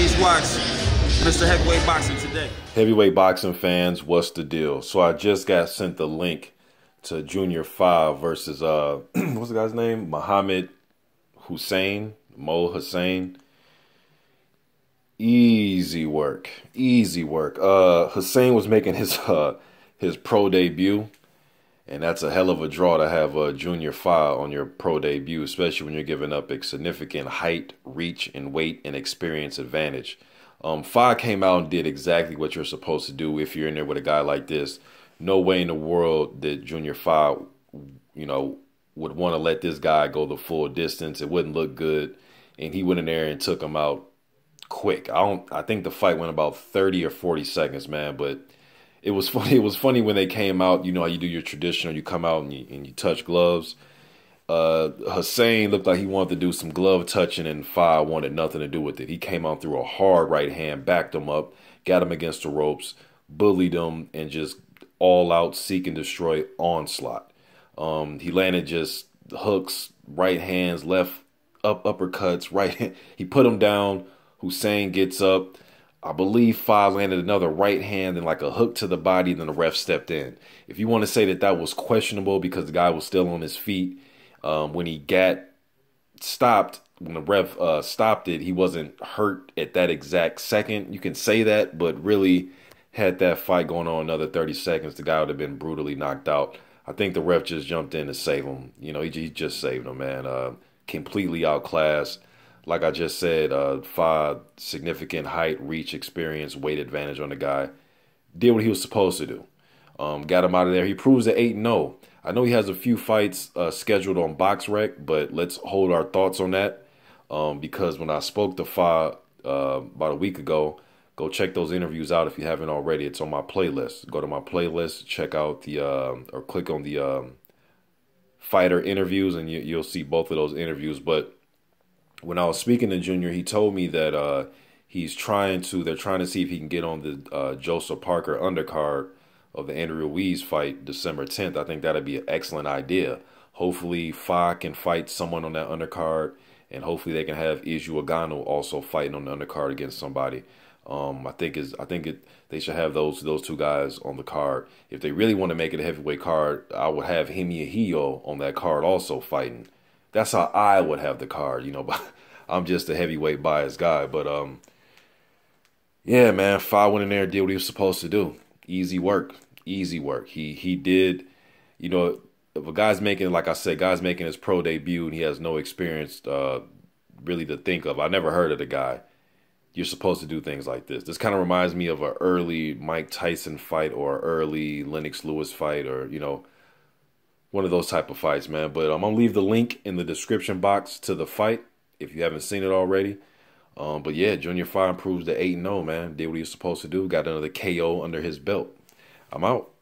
Please watch Mr. Heavyweight Boxing today. Heavyweight Boxing fans, what's the deal? So I just got sent the link to Junior Five versus uh, what's the guy's name? Muhammad Hussein, Mo Hussein. Easy work, easy work. Uh, Hussein was making his uh his pro debut and that's a hell of a draw to have a junior five on your pro debut, especially when you're giving up a significant height, reach, and weight and experience advantage. Um, Fi came out and did exactly what you're supposed to do if you're in there with a guy like this. No way in the world that Junior Fi, you know, would want to let this guy go the full distance. It wouldn't look good, and he went in there and took him out quick. I don't. I think the fight went about 30 or 40 seconds, man. But it was funny. It was funny when they came out. You know how you do your traditional. You come out and you, and you touch gloves. Uh, Hussein looked like he wanted to do some glove touching, and Fi wanted nothing to do with it. He came out through a hard right hand, backed him up, got him against the ropes, bullied him, and just all out seek and destroy onslaught. Um, he landed just hooks, right hands, left up uppercuts, right. Hand. He put him down. Hussein gets up I believe Fi landed another right hand and like a hook to the body, and then the ref stepped in. If you want to say that that was questionable because the guy was still on his feet um, when he got stopped, when the ref uh, stopped it, he wasn't hurt at that exact second. You can say that, but really, had that fight going on another 30 seconds, the guy would have been brutally knocked out. I think the ref just jumped in to save him. You know, he, he just saved him, man. Uh, completely outclassed like I just said, uh, five significant height, reach, experience, weight advantage on the guy. Did what he was supposed to do. Um, got him out of there. He proves that eight zero. Oh. I know he has a few fights uh, scheduled on BoxRec, but let's hold our thoughts on that um, because when I spoke to Fa uh, about a week ago, go check those interviews out if you haven't already. It's on my playlist. Go to my playlist, check out the uh, or click on the um, fighter interviews, and you, you'll see both of those interviews. But when I was speaking to Junior, he told me that uh, he's trying to, they're trying to see if he can get on the uh, Joseph Parker undercard of the Andrew Ruiz fight December 10th. I think that'd be an excellent idea. Hopefully, Fa can fight someone on that undercard, and hopefully they can have Izu also fighting on the undercard against somebody. Um, I think is I think it, they should have those those two guys on the card. If they really want to make it a heavyweight card, I would have Hemi Hio on that card also fighting that's how I would have the card, you know, but I'm just a heavyweight biased guy. But um yeah, man, Fi went in there and did what he was supposed to do. Easy work. Easy work. He he did, you know, if a guy's making like I said, guy's making his pro debut and he has no experience uh really to think of. I never heard of the guy. You're supposed to do things like this. This kind of reminds me of an early Mike Tyson fight or early Lennox Lewis fight or, you know, one of those type of fights, man. But I'm um, gonna leave the link in the description box to the fight if you haven't seen it already. Um, but yeah, Junior Fire improves to 8 0, man. Did what he was supposed to do. Got another KO under his belt. I'm out.